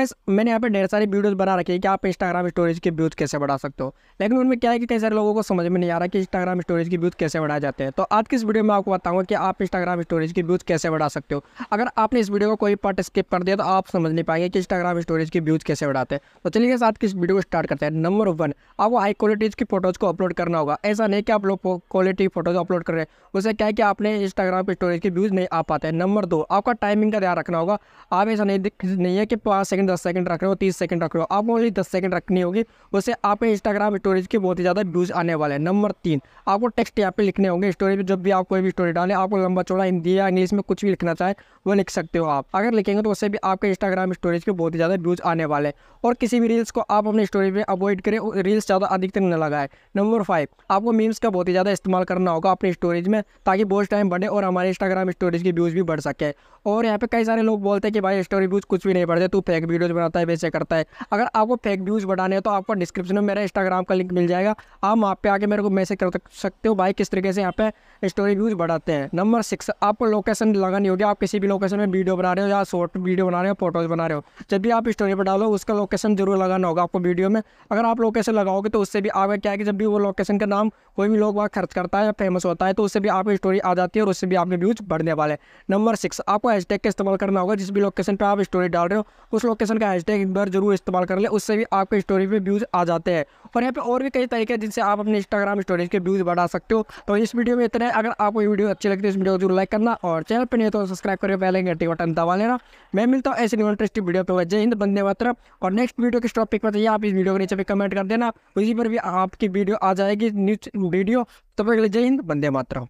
gas मैंने यहाँ पे ढेर सारी वीडियोस बना रखी है कि आप इंस्टाग्राम स्टोरेज के व्यूज़ कैसे बढ़ा सकते हो लेकिन उनमें क्या है कि कई सारे लोगों को समझ में नहीं आ रहा कि इंस्टाग्राम स्टोरेज के व्यूज़ कैसे बढ़ाए जाते हैं तो आज की इस वीडियो में आपको बताऊँगा कि आप इंस्टाग्राम स्टोरेज के व्यूज़ कैसे बढ़ा सकते हो अगर आपने इस वीडियो को कोई पार्ट स्किप कर दिया तो आप समझ नहीं पाएंगे कि इंस्टाग्राम स्टोरेज के व्यूज़ कैसे बढ़ाते हैं तो चलिए साथ की इस वीडियो को स्टार्ट करते हैं नंबर वन आपको हाई क्वालिटीज़ की फोटोज़ को अपलोड करना होगा ऐसा नहीं कि आप लोग क्वालिटी फोटोज़ अपलोड कर रहे हैं उसे क्या है कि आपने इंस्टाग्राम स्टोरेज के व्यूज़ नहीं आ पाते हैं नंबर दो आपका टाइमिंग का ध्यान रखना होगा आप ऐसा नहीं नहीं है कि पाँच सेकंड दस सेकंड रख रहे हो तीस सेकंड रख रहे हो आपको ओनली दस सेकंड रखनी होगी उससे आपके इंस्टाग्राम स्टोरेज के बहुत ही ज़्यादा व्यूज़ आने वाले हैं नंबर तीन आपको टेक्स्ट यहाँ पे लिखने होंगे स्टोरी पर जब भी आप कोई भी स्टोरी डालें आपको लंबा चौड़ा हिंदी या इंग्लिश में कुछ भी लिखना चाहे वो लिख सकते हो आप अगर लिखेंगे तो उससे भी आपके इंस्टाग्राम स्टोरेज के बहुत ही ज़्यादा व्यूज़ आने वाले हैं और किसी भी रील्स को आप अपने स्टोरी में अवॉइड करें रील्स ज़्यादा अधिक तक न लगाए नंबर फाइव आपको मीम्स का बहुत ही ज़्यादा इस्तेमाल करना होगा अपने स्टोरेज में ताकि बहुत टाइम बढ़े और हमारे इंस्टाग्राम स्टोरेज के व्यूज़ भी बढ़ सके और यहाँ पे कई सारे लोग बोलते हैं कि भाई स्टोरी व्यूज़ कुछ भी नहीं बढ़ते तू फेक भी वीडियोज बनाता है वैसे करता है अगर आपको फेक व्यूज़ बढ़ाने हैं तो आपको डिस्क्रिप्शन में मेरा इंस्टाग्राम का लिंक मिल जाएगा आप वहाँ पे आके मेरे को मैसेज कर सकते हो भाई किस तरीके से यहाँ पे स्टोरी व्यूज़ बढ़ाते हैं नंबर सिक्स आपको लोकेशन लगानी होगी आप किसी भी लोकेशन में वीडियो बना रहे हो या शॉर्ट वीडियो बना रहे हो फोटोज बना रहे हो जब भी आप स्टोरी पर डालो उसका लोकेशन जरूर लगाना होगा आपको वीडियो में अगर आप लोकेशन लगाओगे तो उससे भी आगे क्या है कि जब भी वो लोकेशन का नाम कोई भी लोग वहाँ खर्च करता है या फेमस होता है तो उससे भी आपकी स्टोरी आ जाती है और उससे भी आपके व्यूज़ बढ़ने वाले हैं नंबर सिक्स आपको हैश का इस्तेमाल करना होगा जिस भी लोकेशन पर आप स्टोरी डाल रहे हो उस लोकेशन लोकेशन का हैशटैग एक बार जरूर इस्तेमाल कर लें उससे भी आपके स्टोरी में व्यूज़ आ जाते हैं और यहाँ पे और भी कई तरीके हैं जिनसे आप अपने इंस्टाग्राम स्टोरीज के व्यूज़ बढ़ा सकते हो तो इस वीडियो में इतना है अगर आपको ये वीडियो अच्छी लगती है इस वीडियो को जरूर लाइक करना और चैनल पर नहीं तो सब्सक्राइब करके पहले घंटे बटन दबा लेना मैं मिलता हूँ ऐसे इंटरेस्टिंग वीडियो पर जय हिंद बंदे मात्र और नेक्स्ट वीडियो किस टॉपिक पर आप इस वीडियो के नीचे पे कमेंट कर देना उसी पर भी आपकी वीडियो आ जाएगी न्यूज वीडियो तब जय हिंद बंदे मात्र